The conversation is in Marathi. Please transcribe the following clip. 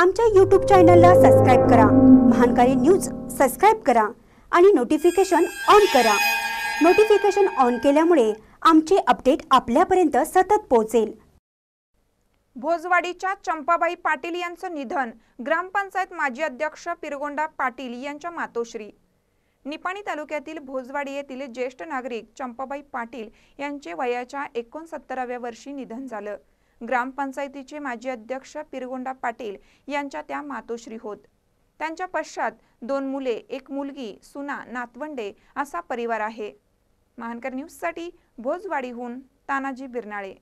आमच्या यूट्यूब चॅनलला सबस्क्राईब करा महानकारी न्यूज सबस्क्राईब करा आणि नोटिफिकेशन ऑन करा नोटिफिकेशन ऑन केल्यामुळे आमचे अपडेट आपल्यापर्यंत सतत पोहोचेल भोजवाडीच्या चंपाबाई पाटील यांचं निधन ग्रामपंचायत माजी अध्यक्ष पिरगोंडा पाटील यांच्या मातोश्री निपाणी तालुक्यातील भोजवाडी येथील ज्येष्ठ नागरिक चंपाबाई पाटील यांचे वयाच्या एकोणसत्तराव्या वर्षी निधन झालं ग्रामपंचायतीचे माजी अध्यक्ष पिरगोंडा पाटील यांच्या त्या मातोश्री होत त्यांच्या पश्चात दोन मुले एक मुलगी सुना नातवंडे असा परिवार आहे महानकर न्यूजसाठी भोजवाडीहून तानाजी बिरनाळे